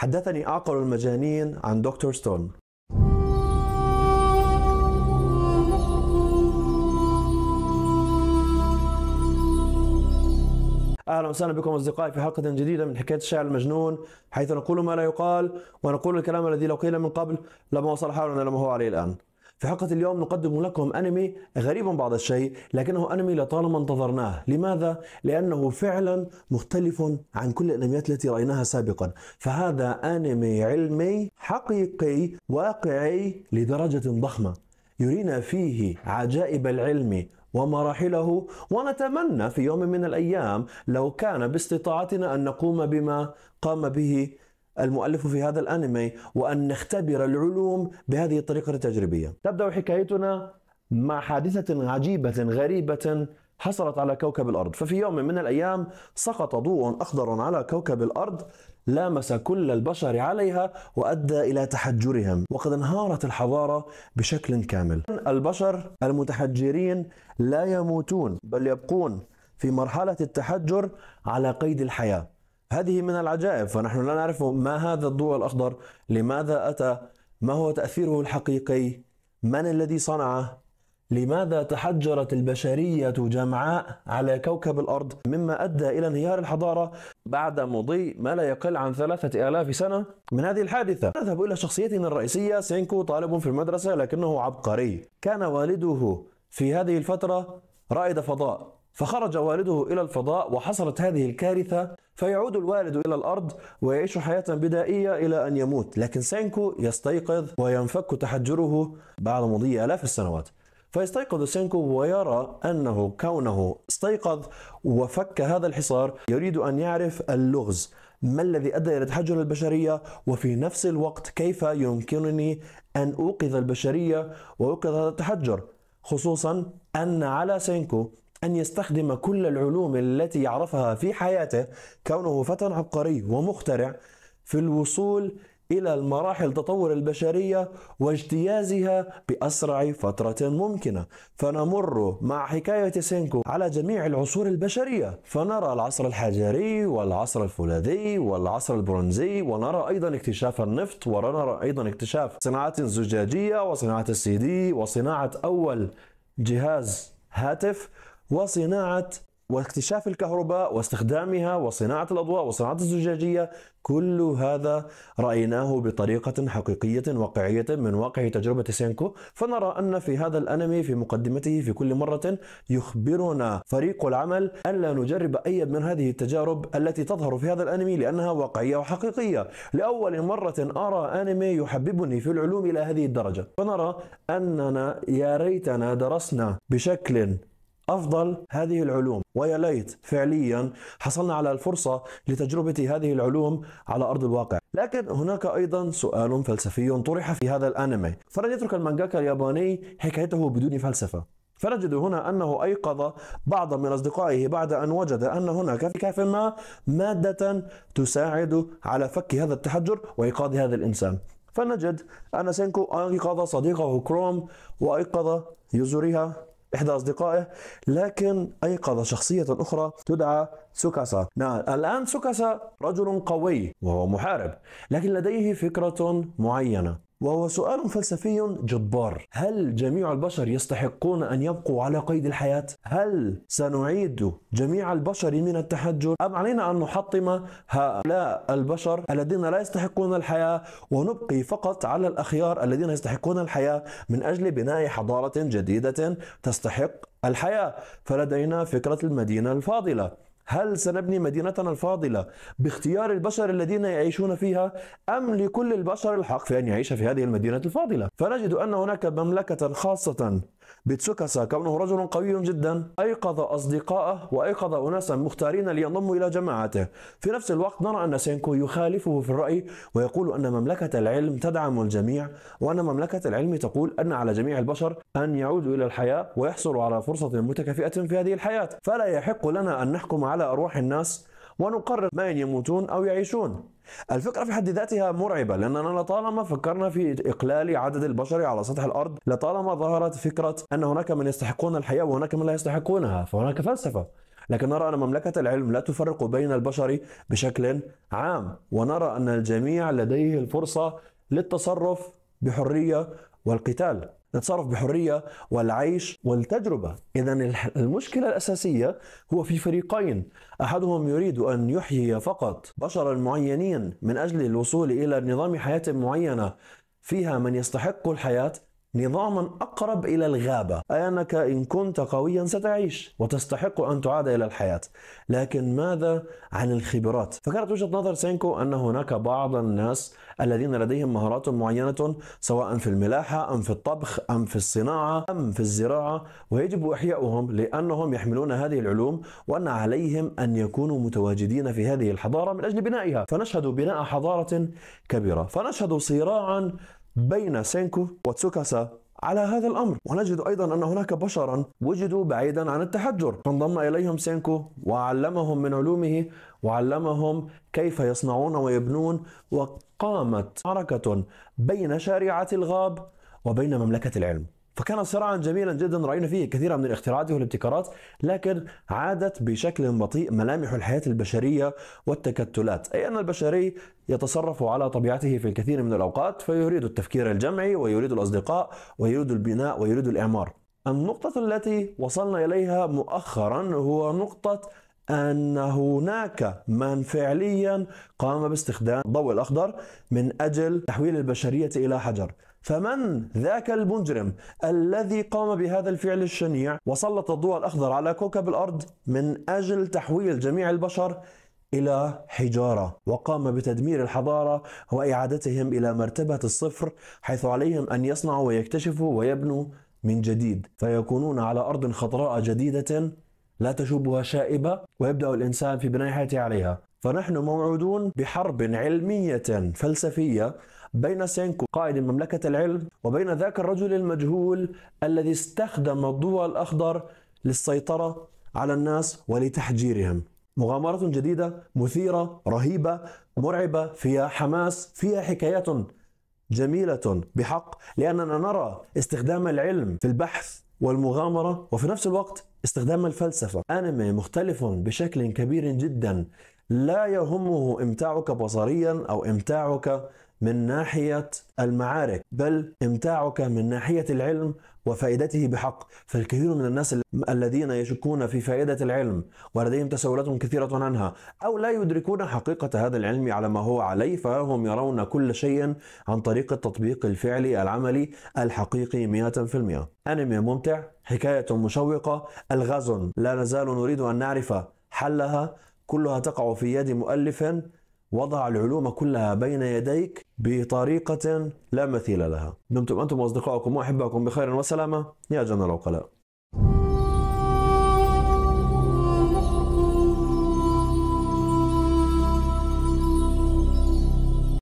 حدثني أعقل المجانين عن دكتور ستون اهلا وسهلا بكم اصدقائي في حلقه جديده من حكايه الشاعر المجنون حيث نقول ما لا يقال ونقول الكلام الذي لو قيل من قبل لما وصل حالنا لما هو عليه الان في حلقة اليوم نقدم لكم أنمي غريبا بعض الشيء لكنه أنمي لطالما انتظرناه لماذا؟ لأنه فعلا مختلف عن كل الأنميات التي رأيناها سابقا فهذا أنمي علمي حقيقي واقعي لدرجة ضخمة يرينا فيه عجائب العلم ومراحله ونتمنى في يوم من الأيام لو كان باستطاعتنا أن نقوم بما قام به المؤلف في هذا الانمي وان نختبر العلوم بهذه الطريقه التجريبيه. تبدا حكايتنا مع حادثه عجيبه غريبه حصلت على كوكب الارض، ففي يوم من الايام سقط ضوء اخضر على كوكب الارض لامس كل البشر عليها وادى الى تحجرهم، وقد انهارت الحضاره بشكل كامل. البشر المتحجرين لا يموتون بل يبقون في مرحله التحجر على قيد الحياه. هذه من العجائب فنحن لا نعرف ما هذا الضوء الأخضر لماذا أتى ما هو تأثيره الحقيقي من الذي صنعه لماذا تحجرت البشرية جمعاء على كوكب الأرض مما أدى إلى انهيار الحضارة بعد مضي ما لا يقل عن ثلاثة آلاف سنة من هذه الحادثة نذهب إلى شخصيتنا الرئيسية سينكو طالب في المدرسة لكنه عبقري كان والده في هذه الفترة رائد فضاء فخرج والده إلى الفضاء وحصلت هذه الكارثة فيعود الوالد إلى الأرض ويعيش حياة بدائية إلى أن يموت لكن سينكو يستيقظ وينفك تحجره بعد مضي آلاف السنوات فيستيقظ سينكو ويرى أنه كونه استيقظ وفك هذا الحصار يريد أن يعرف اللغز ما الذي أدى إلى تحجر البشرية وفي نفس الوقت كيف يمكنني أن أوقظ البشرية وأوقظ هذا التحجر خصوصا أن على سينكو أن يستخدم كل العلوم التي يعرفها في حياته كونه فتى عبقري ومخترع في الوصول إلى المراحل تطور البشرية واجتيازها بأسرع فترة ممكنة فنمر مع حكاية سينكو على جميع العصور البشرية فنرى العصر الحجري والعصر الفولاذي والعصر البرونزي ونرى أيضا اكتشاف النفط ونرى أيضا اكتشاف صناعات زجاجية وصناعة السي دي وصناعة أول جهاز هاتف وصناعة واكتشاف الكهرباء واستخدامها وصناعة الأضواء وصناعة الزجاجية كل هذا رأيناه بطريقة حقيقية واقعية من واقع تجربة سينكو فنرى أن في هذا الأنمي في مقدمته في كل مرة يخبرنا فريق العمل ألا نجرب أي من هذه التجارب التي تظهر في هذا الأنمي لأنها واقعية وحقيقية لأول مرة أرى أنمي يحببني في العلوم إلى هذه الدرجة فنرى أننا يا ريتنا درسنا بشكل أفضل هذه العلوم ويا ليت فعليا حصلنا على الفرصة لتجربة هذه العلوم على أرض الواقع لكن هناك أيضا سؤال فلسفي طرح في هذا الأنمي فلن يترك المانجاكا الياباني حكايته بدون فلسفة فنجد هنا أنه أيقظ بعضا من أصدقائه بعد أن وجد أن هناك في كهف ما مادة تساعد على فك هذا التحجر وإيقاظ هذا الإنسان فنجد أن سينكو أيقظ صديقه كروم وأيقظ يزوريها إحدى أصدقائه لكن أيقظ شخصية أخرى تدعى سوكاسا نعم الآن سوكاسا رجل قوي وهو محارب لكن لديه فكرة معينة وهو سؤال فلسفي جبار هل جميع البشر يستحقون أن يبقوا على قيد الحياة؟ هل سنعيد جميع البشر من التحجر؟ أم علينا أن نحطم هؤلاء البشر الذين لا يستحقون الحياة ونبقي فقط على الأخيار الذين يستحقون الحياة من أجل بناء حضارة جديدة تستحق الحياة فلدينا فكرة المدينة الفاضلة هل سنبني مدينتنا الفاضلة باختيار البشر الذين يعيشون فيها أم لكل البشر الحق في أن يعيش في هذه المدينة الفاضلة فنجد أن هناك مملكة خاصة بتسوكاسا كونه رجل قوي جدا أيقظ أصدقائه وأيقظ أناسا مختارين لينضموا إلى جماعته في نفس الوقت نرى أن سينكو يخالفه في الرأي ويقول أن مملكة العلم تدعم الجميع وأن مملكة العلم تقول أن على جميع البشر أن يعودوا إلى الحياة ويحصلوا على فرصة متكافئة في هذه الحياة فلا يحق لنا أن نحكم على أرواح الناس ونقرر من يموتون أو يعيشون الفكرة في حد ذاتها مرعبة لأننا لطالما فكرنا في إقلال عدد البشر على سطح الأرض لطالما ظهرت فكرة أن هناك من يستحقون الحياة وهناك من لا يستحقونها فهناك فلسفة لكن نرى أن مملكة العلم لا تفرق بين البشر بشكل عام ونرى أن الجميع لديه الفرصة للتصرف بحرية والقتال نتصرف بحريه والعيش والتجربه اذا المشكله الاساسيه هو في فريقين احدهم يريد ان يحيي فقط بشرا معينين من اجل الوصول الى نظام حياه معينه فيها من يستحق الحياه نظاما أقرب إلى الغابة أي أنك إن كنت قويا ستعيش وتستحق أن تعاد إلى الحياة لكن ماذا عن الخبرات؟ فكانت وجهة نظر سينكو أن هناك بعض الناس الذين لديهم مهارات معينة سواء في الملاحة أم في الطبخ أم في الصناعة أم في الزراعة ويجب إحياؤهم لأنهم يحملون هذه العلوم وأن عليهم أن يكونوا متواجدين في هذه الحضارة من أجل بنائها فنشهد بناء حضارة كبيرة فنشهد صراعا بين سينكو وتسوكاسا على هذا الامر ونجد ايضا ان هناك بشرا وجدوا بعيدا عن التحجر فانضم اليهم سينكو وعلمهم من علومه وعلمهم كيف يصنعون ويبنون وقامت معركه بين شارعة الغاب وبين مملكه العلم فكان صراعا جميلا جدا راينا فيه كثيرا من الاختراعات والابتكارات لكن عادت بشكل بطيء ملامح الحياه البشريه والتكتلات اي ان البشري يتصرف على طبيعته في الكثير من الاوقات فيريد التفكير الجمعي ويريد الاصدقاء ويريد البناء ويريد الاعمار النقطة التي وصلنا إليها مؤخرا هو نقطة أن هناك من فعليا قام باستخدام الضوء الأخضر من أجل تحويل البشرية إلى حجر فمن ذاك المجرم الذي قام بهذا الفعل الشنيع وسلط الضوء الاخضر على كوكب الارض من اجل تحويل جميع البشر الى حجاره وقام بتدمير الحضاره واعادتهم الى مرتبه الصفر حيث عليهم ان يصنعوا ويكتشفوا ويبنوا من جديد فيكونون على ارض خضراء جديده لا تشوبها شائبه ويبدا الانسان في بناء حياته عليها فنحن موعودون بحرب علميه فلسفيه بين سينكو قائد مملكة العلم وبين ذاك الرجل المجهول الذي استخدم الضوء الأخضر للسيطرة على الناس ولتحجيرهم مغامرة جديدة مثيرة رهيبة مرعبة فيها حماس فيها حكايات جميلة بحق لأننا نرى استخدام العلم في البحث والمغامرة وفي نفس الوقت استخدام الفلسفة أنمي مختلف بشكل كبير جدا لا يهمه إمتاعك بصريا أو إمتاعك من ناحيه المعارك بل امتاعك من ناحيه العلم وفائدته بحق فالكثير من الناس الذين يشكون في فائده العلم ولديهم تساؤلات كثيره عنها او لا يدركون حقيقه هذا العلم على ما هو عليه فهم يرون كل شيء عن طريق التطبيق الفعلي العملي الحقيقي 100% انمي ممتع حكايه مشوقه الغاز لا نزال نريد ان نعرف حلها كلها تقع في يد مؤلف وضع العلوم كلها بين يديك بطريقة لا مثيل لها دمتم أنتم وأصدقائكم وأحبائكم بخير وسلامة يا جنة العقلاء